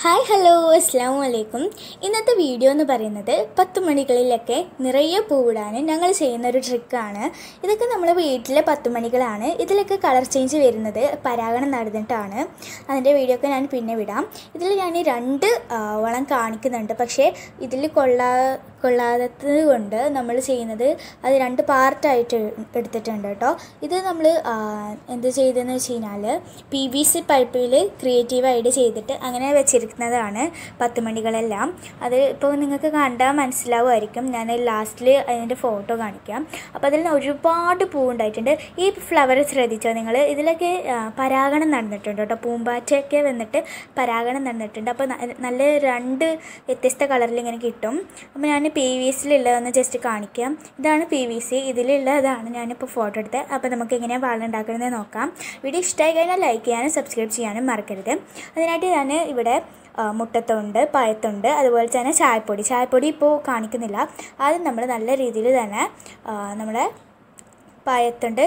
hi hello അസ്ലാം വലൈക്കും ഇന്നത്തെ വീഡിയോ എന്ന് പറയുന്നത് പത്ത് മണികളിലൊക്കെ നിറയെ പൂവിടാൻ ഞങ്ങൾ ചെയ്യുന്ന ഒരു ട്രിക്കാണ് ഇതൊക്കെ നമ്മുടെ വീട്ടിലെ പത്ത് മണികളാണ് ഇതിലൊക്കെ കളർ ചേഞ്ച് വരുന്നത് പരാഗണം നടന്നിട്ടാണ് അതിൻ്റെ വീഡിയോ ഒക്കെ ഞാൻ പിന്നെ വിടാം ഇതിൽ ഞാൻ രണ്ട് വളം കാണിക്കുന്നുണ്ട് പക്ഷേ ഇതിൽ കൊള്ളാ കൊള്ളാത്തത് കൊണ്ട് നമ്മൾ ചെയ്യുന്നത് അത് രണ്ട് പാർട്ടായിട്ട് എടുത്തിട്ടുണ്ട് കേട്ടോ ഇത് നമ്മൾ എന്ത് ചെയ്തതെന്ന് വെച്ച് കഴിഞ്ഞാൽ പി വി സി പൈപ്പിൽ ക്രിയേറ്റീവായിട്ട് ചെയ്തിട്ട് അങ്ങനെ വെച്ചിരുന്നു വെച്ചിരിക്കുന്നതാണ് പത്ത് മണികളെല്ലാം അത് ഇപ്പോൾ നിങ്ങൾക്ക് കണ്ടാൽ മനസ്സിലാവുമായിരിക്കും ഞാൻ ലാസ്റ്റിൽ അതിൻ്റെ ഫോട്ടോ കാണിക്കാം അപ്പോൾ അതിൽ ഒരുപാട് പൂവുണ്ടായിട്ടുണ്ട് ഈ ഫ്ലവർ ശ്രദ്ധിച്ചോ നിങ്ങൾ ഇതിലൊക്കെ പരാഗണം നടന്നിട്ടുണ്ട് കേട്ടോ പൂമ്പാറ്റയൊക്കെ വന്നിട്ട് പരാഗണം നടന്നിട്ടുണ്ട് അപ്പോൾ നല്ല രണ്ട് വ്യത്യസ്ത കളറിൽ ഇങ്ങനെ കിട്ടും അപ്പോൾ ഞാൻ പി വി എസിലുള്ളതെന്ന് ജസ്റ്റ് കാണിക്കാം ഇതാണ് പി വി സി ഇതിലുള്ളതാണ് ഞാനിപ്പോൾ ഫോട്ടോ എടുത്തത് അപ്പോൾ നമുക്ക് എങ്ങനെയാണ് വളമുണ്ടാക്കുന്നത് നോക്കാം വീഡിയോ ഇഷ്ടമായി കഴിഞ്ഞാൽ ലൈക്ക് ചെയ്യാനും സബ്സ്ക്രൈബ് ചെയ്യാനും മറക്കരുത് അതിനായിട്ട് ഞാൻ ഇവിടെ മുട്ടത്തുണ്ട് പഴത്തുണ്ട് അതുപോലെ തന്നെ ചായപ്പൊടി ചായപ്പൊടി ഇപ്പോൾ കാണിക്കുന്നില്ല ആദ്യം നമ്മൾ നല്ല രീതിയിൽ തന്നെ നമ്മുടെ പഴത്തുണ്ട്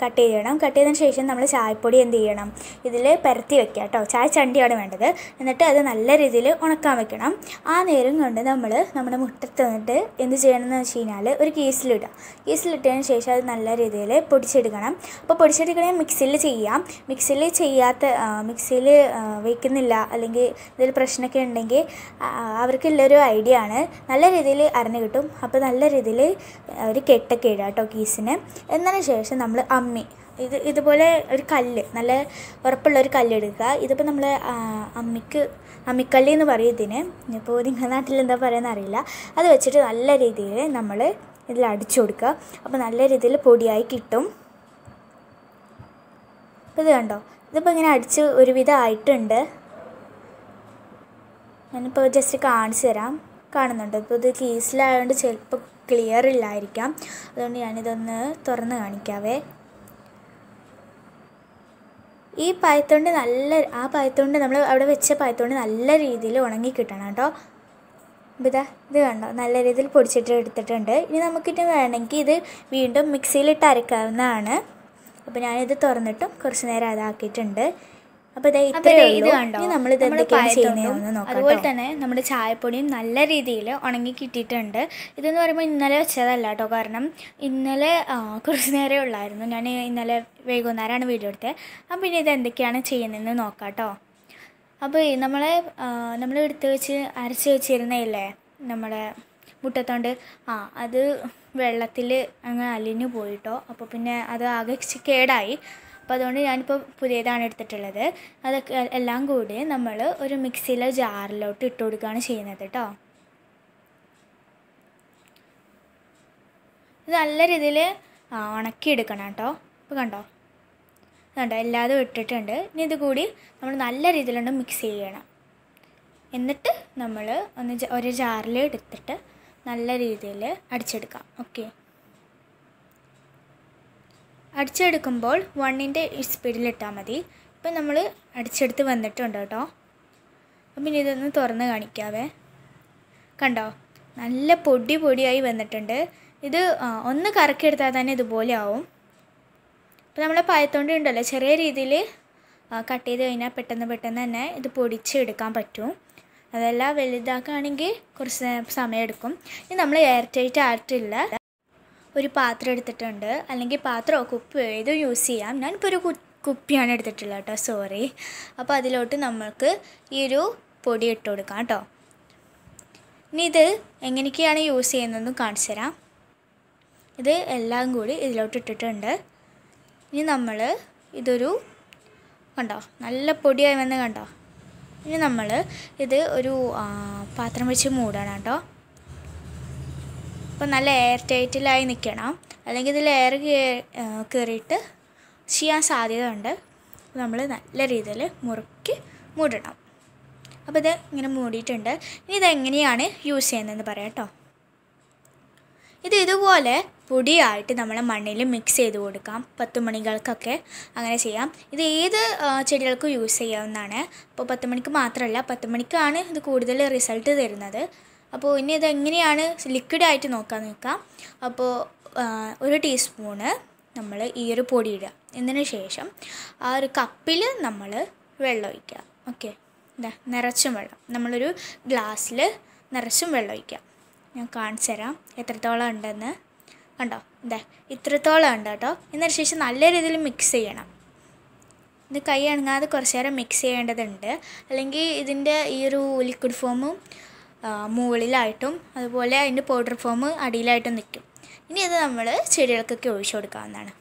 കട്ട് ചെയ്യണം കട്ട് ചെയ്തതിന് ശേഷം നമ്മൾ ചായപ്പൊടി എന്ത് ചെയ്യണം ഇതിൽ പരത്തി വെക്കുക കേട്ടോ ചായ ചണ്ടിയാണ് വേണ്ടത് എന്നിട്ട് അത് നല്ല രീതിയിൽ ഉണക്കാൻ വെക്കണം ആ നേരം കൊണ്ട് നമ്മൾ നമ്മുടെ മുട്ടത്ത് നിന്നിട്ട് എന്ത് ചെയ്യണം എന്ന് വെച്ച് കഴിഞ്ഞാൽ ഒരു കീസിലിടുക കീസിലിട്ടതിന് ശേഷം അത് നല്ല രീതിയിൽ പൊടിച്ചെടുക്കണം അപ്പോൾ പൊടിച്ചെടുക്കണമെങ്കിൽ മിക്സിയിൽ ചെയ്യാം മിക്സിയിൽ ചെയ്യാത്ത മിക്സിയിൽ വയ്ക്കുന്നില്ല അല്ലെങ്കിൽ ഇതിൽ പ്രശ്നമൊക്കെ ഉണ്ടെങ്കിൽ അവർക്കുള്ളൊരു ഐഡിയ ആണ് നല്ല രീതിയിൽ അറിഞ്ഞു കിട്ടും അപ്പോൾ നല്ല രീതിയിൽ ഒരു കെട്ടൊക്കെ ഇടുക കേട്ടോ കീസിന് എന്നതിന് ശേഷം നമ്മൾ അമ്മി ഇത് ഇതുപോലെ ഒരു കല്ല് നല്ല ഉറപ്പുള്ള ഒരു കല്ലെടുക്കുക ഇതിപ്പോൾ നമ്മൾ അമ്മിക്ക് അമ്മിക്കല്ലി എന്ന് പറയും ഇതിന് ഇപ്പോൾ നിങ്ങളുടെ നാട്ടിൽ എന്താ പറയുക അറിയില്ല അത് വെച്ചിട്ട് നല്ല രീതിയിൽ നമ്മൾ ഇതിൽ അടിച്ചു കൊടുക്കുക അപ്പോൾ നല്ല രീതിയിൽ പൊടിയായി കിട്ടും ഇത് കണ്ടോ ഇതിപ്പോൾ ഇങ്ങനെ അടിച്ച് ഒരുവിധം ആയിട്ടുണ്ട് ഞാനിപ്പോൾ ജസ്റ്റ് കാണിച്ചു തരാം കാണുന്നുണ്ട് ഇപ്പോൾ ഇത് കേസിലായതുകൊണ്ട് ചിലപ്പോൾ ക്ലിയർ ഇല്ലായിരിക്കാം അതുകൊണ്ട് ഞാനിതൊന്ന് തുറന്ന് കാണിക്കാവേ ഈ പായത്തോണ്ട് നല്ല ആ പായത്തോണ്ട് നമ്മൾ അവിടെ വെച്ച പായത്തോണ്ട് നല്ല രീതിയിൽ ഉണങ്ങി കിട്ടണം കേട്ടോ ഇതാ ഇത് കണ്ടോ നല്ല രീതിയിൽ പൊടിച്ചിട്ട് എടുത്തിട്ടുണ്ട് ഇനി നമുക്കിട്ട് വേണമെങ്കിൽ ഇത് വീണ്ടും മിക്സിയിലിട്ട് അരക്കാവുന്നതാണ് അപ്പോൾ ഞാനിത് തുറന്നിട്ടും കുറച്ച് നേരം അതാക്കിയിട്ടുണ്ട് അപ്പോൾ ഇതാ ഇത്രയേ ഇത് കണ്ടോ എന്തൊക്കെയാണ് ചെയ്യുന്നതെന്ന് അതുപോലെ തന്നെ നമ്മുടെ ചായപ്പൊടിയും നല്ല രീതിയിൽ ഉണങ്ങി കിട്ടിയിട്ടുണ്ട് ഇതെന്ന് പറയുമ്പോൾ ഇന്നലെ വെച്ചതല്ല കേട്ടോ കാരണം ഇന്നലെ കുറച്ച് നേരമേ ഉള്ളായിരുന്നു ഞാൻ ഇന്നലെ വൈകുന്നേരമാണ് വീഡിയോ എടുത്തത് അപ്പം പിന്നെ ഇത് എന്തൊക്കെയാണ് ചെയ്യുന്നതെന്ന് നോക്കാം കേട്ടോ അപ്പോൾ നമ്മളെ നമ്മൾ എടുത്ത് വെച്ച് അരച്ച് വെച്ചിരുന്നേ നമ്മുടെ മുട്ടത്തോണ്ട് ആ അത് വെള്ളത്തിൽ അങ്ങ് അലിഞ്ഞു പോയിട്ടോ അപ്പോൾ പിന്നെ അത് ആകെ കേടായി അപ്പോൾ അതുകൊണ്ട് ഞാനിപ്പോൾ പുതിയതാണ് എടുത്തിട്ടുള്ളത് അതൊക്കെ എല്ലാം കൂടി നമ്മൾ ഒരു മിക്സിയിലെ ജാറിലോട്ട് ഇട്ട് കൊടുക്കുകയാണ് ചെയ്യുന്നത് കേട്ടോ ഇത് നല്ല രീതിയിൽ ഉണക്കി എടുക്കണം കേട്ടോ ഇപ്പോൾ കണ്ടോ കണ്ടോ എല്ലാതും ഇട്ടിട്ടുണ്ട് ഇനി ഇത് കൂടി നമ്മൾ നല്ല രീതിയിലൊന്ന് മിക്സ് ചെയ്യണം എന്നിട്ട് നമ്മൾ ഒന്ന് ഒരു ജാറിൽ എടുത്തിട്ട് നല്ല രീതിയിൽ അടിച്ചെടുക്കാം ഓക്കെ അടിച്ചെടുക്കുമ്പോൾ വണ്ണിൻ്റെ സ്പീഡിലിട്ടാൽ മതി ഇപ്പം നമ്മൾ അടിച്ചെടുത്ത് വന്നിട്ടുണ്ട് കേട്ടോ അപ്പം ഇനി ഇതൊന്ന് തുറന്ന് കാണിക്കാവേ കണ്ടോ നല്ല പൊടി പൊടിയായി വന്നിട്ടുണ്ട് ഇത് ഒന്ന് കറക്കിയെടുത്താൽ തന്നെ ഇതുപോലെ ആവും അപ്പോൾ നമ്മളെ പായത്തോണ്ടി ഉണ്ടല്ലോ ചെറിയ രീതിയിൽ കട്ട് ചെയ്ത് കഴിഞ്ഞാൽ പെട്ടെന്ന് പെട്ടെന്ന് തന്നെ ഇത് പൊടിച്ചെടുക്കാൻ പറ്റും അതെല്ലാം വലുതാക്കുകയാണെങ്കിൽ കുറച്ച് സമയം എടുക്കും ഇത് നമ്മൾ എയർ ടൈറ്റ് ആയിട്ടില്ല ഒരു പാത്രം എടുത്തിട്ടുണ്ട് അല്ലെങ്കിൽ പാത്രമോ കുപ്പിയോ ഏതോ യൂസ് ചെയ്യാം ഞാനിപ്പോൾ ഒരു കുപ്പിയാണ് എടുത്തിട്ടുള്ളത് കേട്ടോ സോറി അപ്പോൾ അതിലോട്ട് നമ്മൾക്ക് ഈ ഒരു പൊടി ഇട്ട് കൊടുക്കാം കേട്ടോ ഇനി ഇത് എങ്ങനെയൊക്കെയാണ് യൂസ് ചെയ്യുന്നതെന്ന് കാണിച്ചു തരാം ഇത് എല്ലാം കൂടി ഇതിലോട്ട് ഇട്ടിട്ടുണ്ട് ഇനി നമ്മൾ ഇതൊരു കണ്ടോ നല്ല പൊടിയായി വന്ന് കണ്ടോ ഇനി നമ്മൾ ഇത് ഒരു പാത്രം വെച്ച് മൂടണം കേട്ടോ അപ്പോൾ നല്ല എയർ ടൈറ്റിലായി നിൽക്കണം അല്ലെങ്കിൽ ഇതിൽ എയർ കയറിയിട്ട് ചെയ്യാൻ ഉണ്ട് നമ്മൾ നല്ല രീതിയിൽ മുറുക്കി മൂടണം അപ്പോൾ ഇത് ഇങ്ങനെ മൂടിയിട്ടുണ്ട് ഇനി ഇതെങ്ങനെയാണ് യൂസ് ചെയ്യുന്നതെന്ന് പറയാം കേട്ടോ ഇത് ഇതുപോലെ പൊടിയായിട്ട് നമ്മൾ മണ്ണിൽ മിക്സ് ചെയ്ത് കൊടുക്കാം പത്ത് മണികൾക്കൊക്കെ അങ്ങനെ ചെയ്യാം ഇത് ഏത് ചെടികൾക്കും യൂസ് ചെയ്യാവുന്നതാണ് അപ്പോൾ പത്ത് മണിക്ക് മാത്രമല്ല പത്ത് മണിക്കാണ് ഇത് കൂടുതൽ റിസൾട്ട് തരുന്നത് അപ്പോൾ ഇനി ഇത് എങ്ങനെയാണ് ലിക്വിഡായിട്ട് നോക്കാൻ നിൽക്കാം അപ്പോൾ ഒരു ടീസ്പൂണ് നമ്മൾ ഈ ഒരു പൊടി ഇടുക എന്നതിന് ശേഷം ആ ഒരു കപ്പിൽ നമ്മൾ വെള്ളം ഒഴിക്കുക ഓക്കെ എന്താ നിറച്ചും വെള്ളം നമ്മളൊരു ഗ്ലാസ്സിൽ നിറച്ചും വെള്ളം ഒഴിക്കുക ഞാൻ കാണിച്ചു തരാം എത്രത്തോളം ഉണ്ടെന്ന് കണ്ടോ ഇതാ ഇത്രത്തോളം ഉണ്ട് കേട്ടോ എന്നതിന് ശേഷം നല്ല രീതിയിൽ മിക്സ് ചെയ്യണം ഇത് കൈ അണങ്ങാതെ കുറച്ച് നേരം മിക്സ് ചെയ്യേണ്ടതുണ്ട് അല്ലെങ്കിൽ ഇതിൻ്റെ ഈ ഒരു ലിക്വിഡ് ഫോമും മുകളിലായിട്ടും അതുപോലെ അതിൻ്റെ പൗഡർ ഫോം അടിയിലായിട്ടും നിൽക്കും ഇനി ഇത് നമ്മൾ ചെടികൾക്കൊക്കെ ഒഴിച്ചു കൊടുക്കാവുന്നതാണ്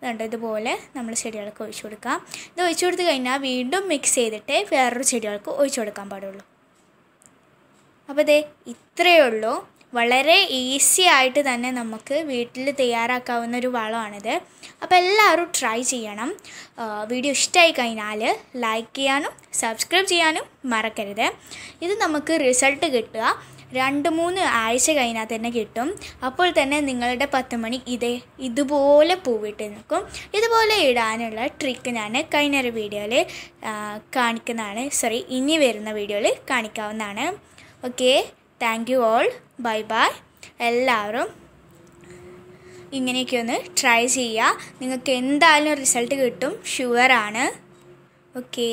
അതുകൊണ്ട് ഇതുപോലെ നമ്മൾ ചെടികൾക്ക് ഒഴിച്ചു കൊടുക്കാം ഇത് ഒഴിച്ചു കൊടുത്തു കഴിഞ്ഞാൽ വീണ്ടും മിക്സ് ചെയ്തിട്ട് വേറൊരു ചെടികൾക്ക് ഒഴിച്ചു കൊടുക്കാൻ പാടുള്ളൂ അപ്പോൾ ദേ ഇത്രയേ ഉള്ളൂ വളരെ ഈസി ആയിട്ട് തന്നെ നമുക്ക് വീട്ടിൽ തയ്യാറാക്കാവുന്ന ഒരു വളമാണിത് അപ്പോൾ എല്ലാവരും ട്രൈ ചെയ്യണം വീഡിയോ ഇഷ്ടമായി കഴിഞ്ഞാൽ ലൈക്ക് ചെയ്യാനും സബ്സ്ക്രൈബ് ചെയ്യാനും മറക്കരുത് ഇത് നമുക്ക് റിസൾട്ട് കിട്ടുക രണ്ട് മൂന്ന് ആഴ്ച കഴിഞ്ഞാൽ തന്നെ കിട്ടും അപ്പോൾ തന്നെ നിങ്ങളുടെ പത്ത് മണി ഇതേ ഇതുപോലെ പൂവിട്ട് നിൽക്കും ഇതുപോലെ ഇടാനുള്ള ട്രിക്ക് ഞാൻ കഴിഞ്ഞൊരു വീഡിയോയിൽ കാണിക്കുന്നതാണ് സോറി ഇനി വരുന്ന വീഡിയോയിൽ കാണിക്കാവുന്നതാണ് okay thank you all bye bye എല്ലാവരും ഇങ്ങനെയൊക്കെ ഒന്ന് ട്രൈ ചെയ്യുക നിങ്ങൾക്ക് എന്തായാലും റിസൾട്ട് കിട്ടും ഷുവറാണ് ഓക്കേ